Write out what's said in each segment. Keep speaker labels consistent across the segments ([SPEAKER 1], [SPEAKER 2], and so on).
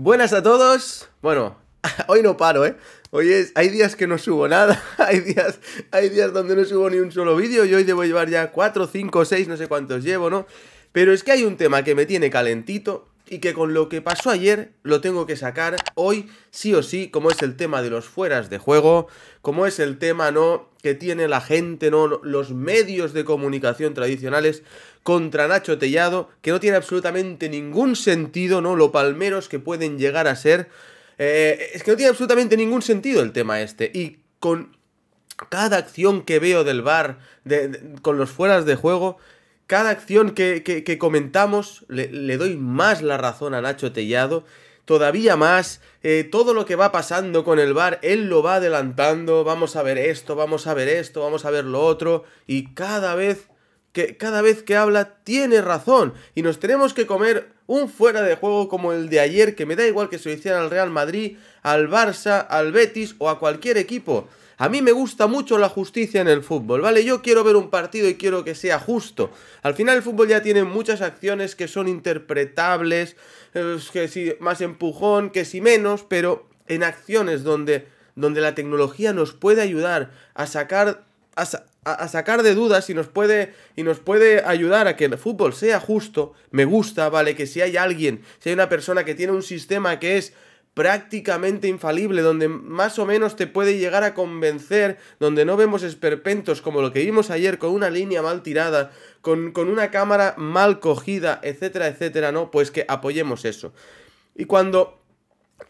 [SPEAKER 1] Buenas a todos. Bueno, hoy no paro, ¿eh? Hoy es, hay días que no subo nada, hay días, hay días donde no subo ni un solo vídeo y hoy debo llevar ya 4, 5, 6, no sé cuántos llevo, ¿no? Pero es que hay un tema que me tiene calentito y que con lo que pasó ayer lo tengo que sacar hoy sí o sí, como es el tema de los fueras de juego, como es el tema no que tiene la gente, no los medios de comunicación tradicionales contra Nacho Tellado, que no tiene absolutamente ningún sentido, no lo palmeros que pueden llegar a ser. Eh, es que no tiene absolutamente ningún sentido el tema este y con cada acción que veo del bar con los fueras de juego cada acción que, comentamos le, doy más la razón a Nacho Tellado, todavía más, eh, todo lo que va pasando con el bar, él lo va adelantando, vamos a ver esto, vamos a ver esto, vamos a ver lo otro, y cada vez que, cada vez que habla tiene razón, y nos tenemos que comer un fuera de juego como el de ayer, que me da igual que se lo hicieran al Real Madrid, al Barça, al Betis o a cualquier equipo. A mí me gusta mucho la justicia en el fútbol, ¿vale? Yo quiero ver un partido y quiero que sea justo. Al final el fútbol ya tiene muchas acciones que son interpretables, eh, que si más empujón, que si menos, pero en acciones donde, donde la tecnología nos puede ayudar a sacar... sacar de dudas y nos puede y nos puede ayudar a que el fútbol sea justo. Me gusta, vale, que si hay alguien, si hay una persona que tiene un sistema que es prácticamente infalible, donde más o menos te puede llegar a convencer, donde no vemos esperpentos como lo que vimos ayer, con una línea mal tirada, con, una cámara mal cogida, etcétera, etcétera, ¿no? Pues que apoyemos eso. Y cuando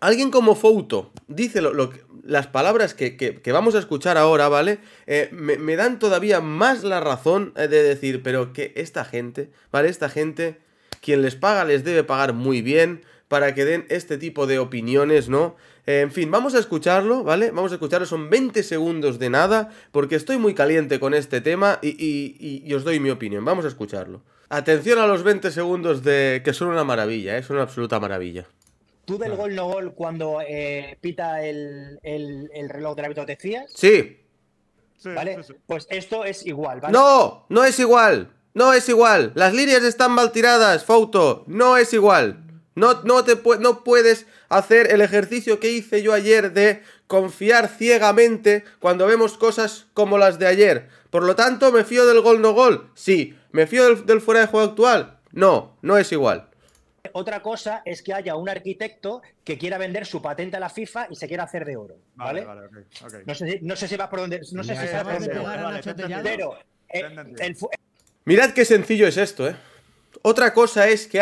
[SPEAKER 1] alguien como Fouto dice lo, lo, las palabras que, que, que, vamos a escuchar ahora, ¿vale? Eh, me, me, dan todavía más la razón eh, de decir, pero que esta gente, ¿vale? Esta gente, quien les paga les debe pagar muy bien, para que den este tipo de opiniones, ¿no? en fin, vamos a escucharlo, ¿vale? Vamos a escucharlo, son 20 segundos de nada, porque estoy muy caliente con este tema y, os doy mi opinión, vamos a escucharlo. Atención a los 20 segundos de que son una maravilla, ¿eh? son una absoluta maravilla. ¿Tú del gol no gol cuando eh, pita el, reloj de la te Sí. ¿Vale? Pues esto es igual, ¿vale? ¡No! ¡No es igual! ¡No es igual! Las líneas están mal tiradas, Fauto. ¡No es igual! No, no, te no puedes hacer el ejercicio que hice yo ayer de confiar ciegamente cuando vemos cosas como las de ayer. Por lo tanto, ¿me fío del gol no gol? Sí. ¿Me fío del, fuera de juego actual? No, no es igual. Otra cosa es que haya un arquitecto que quiera vender su patente a la FIFA y se quiera hacer de oro. ¿Vale? No, sé, no, sé, si vas por donde. No sé si vas por eh, Mirad qué sencillo es esto, ¿eh? Otra cosa es que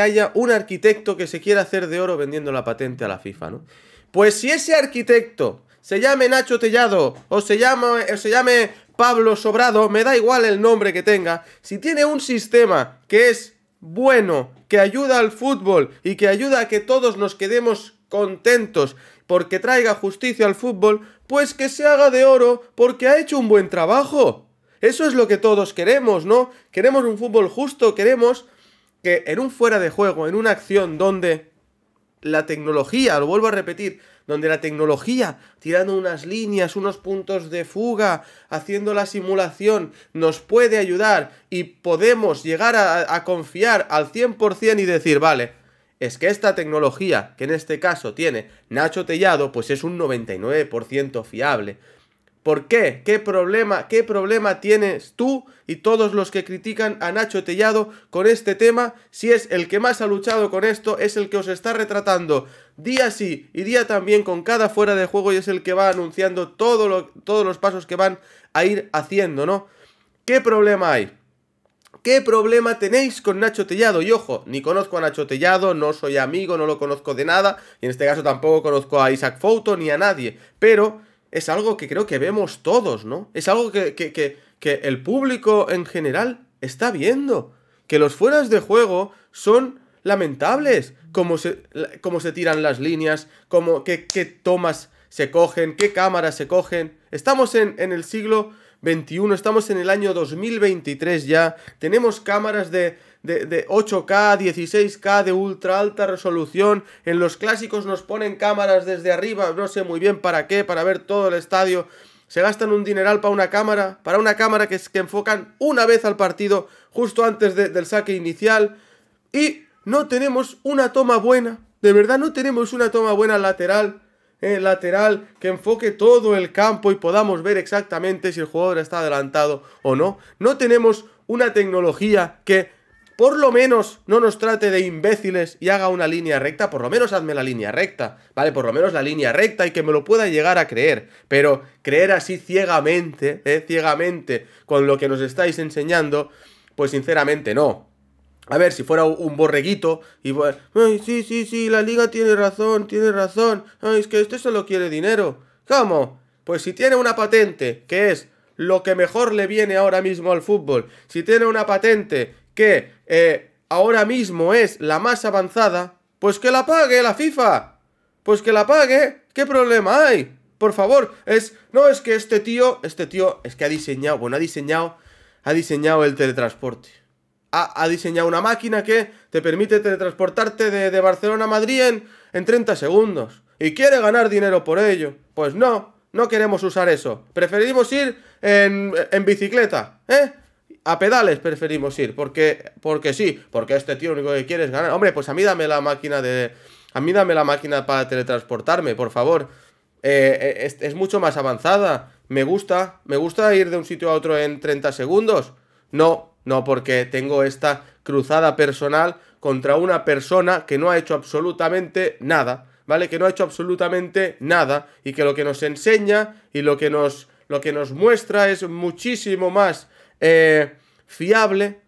[SPEAKER 1] haya, un arquitecto que se quiera hacer de oro vendiendo la patente a la FIFA, ¿no? Pues si ese arquitecto se llame Nacho Tellado o se o se llame Pablo Sobrado, me da igual el nombre que tenga, si tiene un sistema que es bueno, que ayuda al fútbol y que ayuda a que todos nos quedemos contentos porque traiga justicia al fútbol, pues que se haga de oro porque ha hecho un buen trabajo. Eso es lo que todos queremos, ¿no? Queremos un fútbol justo, queremos que en un fuera de juego, en una acción donde la tecnología, lo vuelvo a repetir, donde la tecnología, tirando unas líneas, unos puntos de fuga, haciendo la simulación, nos puede ayudar y podemos llegar a, confiar al 100% y decir, vale, es que esta tecnología, que en este caso tiene Nacho Tellado, pues es un 99% fiable. ¿Por qué? ¿Qué problema, qué problema tienes tú y todos los que critican a Nacho Tellado con este tema? Si es el que más ha luchado con esto, es el que os está retratando día sí y día también con cada fuera de juego y es el que va anunciando todos los pasos que van a ir haciendo, ¿no? ¿Qué problema hay? ¿Qué problema tenéis con Nacho Tellado? Y ojo, ni conozco a Nacho Tellado, no soy amigo, no lo conozco de nada, y en este caso tampoco conozco a Isaac Fouto ni a nadie, pero es algo que creo que vemos todos, ¿no? Es algo que, que, el público en general está viendo. Que los fueras de juego son lamentables. Cómo se, como se tiran las líneas, cómo, qué, qué, tomas se cogen, qué cámaras se cogen. Estamos en, en el siglo 21, estamos en el año 2023 ya, tenemos cámaras de, 8K, 16K, de ultra alta resolución, en los clásicos nos ponen cámaras desde arriba, no sé muy bien para qué, para ver todo el estadio, se gastan un dineral para una cámara, para una cámara que, que enfocan una vez al partido, justo antes del saque inicial, y no tenemos una toma buena, de verdad no tenemos una toma buena lateral, eh, lateral que enfoque todo el campo y podamos ver exactamente si el jugador está adelantado o no. No tenemos una tecnología que por lo menos no nos trate de imbéciles y haga una línea recta, por lo menos hazme la línea recta, ¿vale? Por lo menos la línea recta y que me lo pueda llegar a creer, pero creer así ciegamente, ¿eh? ciegamente con lo que nos estáis enseñando, pues sinceramente no. A ver, si fuera un borreguito y bueno, ay, sí, sí, sí, la liga tiene razón, tiene razón. Ay, es que este solo quiere dinero. ¿Cómo? Pues si tiene una patente, que es lo que mejor le viene ahora mismo al fútbol, si tiene una patente que eh, ahora mismo es la más avanzada, pues que la pague la FIFA. Pues que la pague. ¿Qué problema hay? Por favor, es... No, es que este tío, este tío es que ha diseñado, bueno, ha diseñado, ha diseñado el teletransporte ha, diseñado una máquina que te permite teletransportarte de, Barcelona a Madrid en, 30 segundos. Y quiere ganar dinero por ello. Pues no, no queremos usar eso. Preferimos ir en, en, bicicleta, ¿eh? A pedales preferimos ir, porque, porque sí, porque este tío lo único que quiere es ganar. Hombre, pues a mí dame la máquina de... A mí dame la máquina para teletransportarme, por favor. Eh, eh, es, mucho más avanzada. Me gusta, me gusta ir de un sitio a otro en 30 segundos. No, no, porque tengo esta cruzada personal contra una persona que no ha hecho absolutamente nada, ¿vale? Que no ha hecho absolutamente nada y que lo que nos enseña y lo que nos, lo que nos muestra es muchísimo más eh, fiable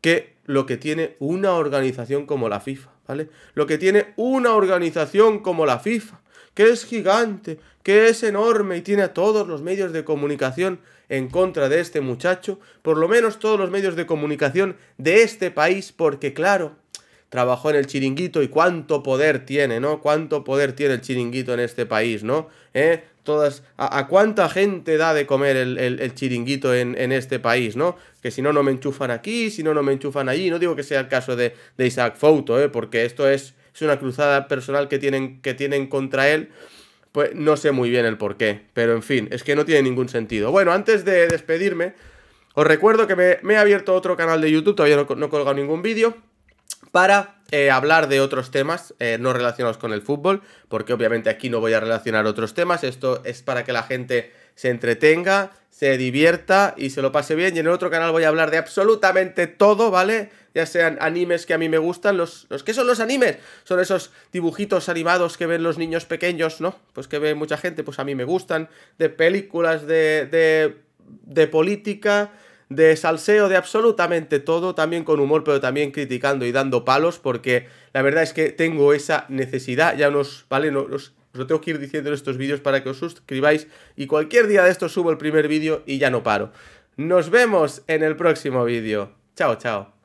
[SPEAKER 1] que lo que tiene una organización como la FIFA, ¿vale? Lo que tiene una organización como la FIFA que es gigante, que es enorme y tiene a todos los medios de comunicación en contra de este muchacho, por lo menos todos los medios de comunicación de este país, porque claro, trabajó en el chiringuito y cuánto poder tiene, ¿no? Cuánto poder tiene el chiringuito en este país, ¿no? ¿Eh? Todas, a, cuánta gente da de comer el, chiringuito en, este país, ¿no? Que si no, no me enchufan aquí, si no, no me enchufan allí. No digo que sea el caso de, de Isaac Fouto, ¿eh? Porque esto es es una cruzada personal que tienen, que tienen contra él. Pues no sé muy bien el por qué, pero en fin, es que no tiene ningún sentido. Bueno, antes de despedirme, os recuerdo que me, he abierto otro canal de YouTube, todavía no, he colgado ningún vídeo, para eh, hablar de otros temas eh, no relacionados con el fútbol, porque obviamente aquí no voy a relacionar otros temas, esto es para que la gente se entretenga, se divierta y se lo pase bien. Y en el otro canal voy a hablar de absolutamente todo, ¿vale? Ya sean animes que a mí me gustan, los, los que son los animes, son esos dibujitos animados que ven los niños pequeños, ¿no? Pues que ve mucha gente, pues a mí me gustan, de películas, de, de, de política, de salseo, de absolutamente todo, también con humor, pero también criticando y dando palos, porque la verdad es que tengo esa necesidad, ya nos, ¿vale? Nos, os lo tengo que ir diciendo en estos vídeos para que os suscribáis y cualquier día de estos subo el primer vídeo y ya no paro. Nos vemos en el próximo vídeo. Chao, chao.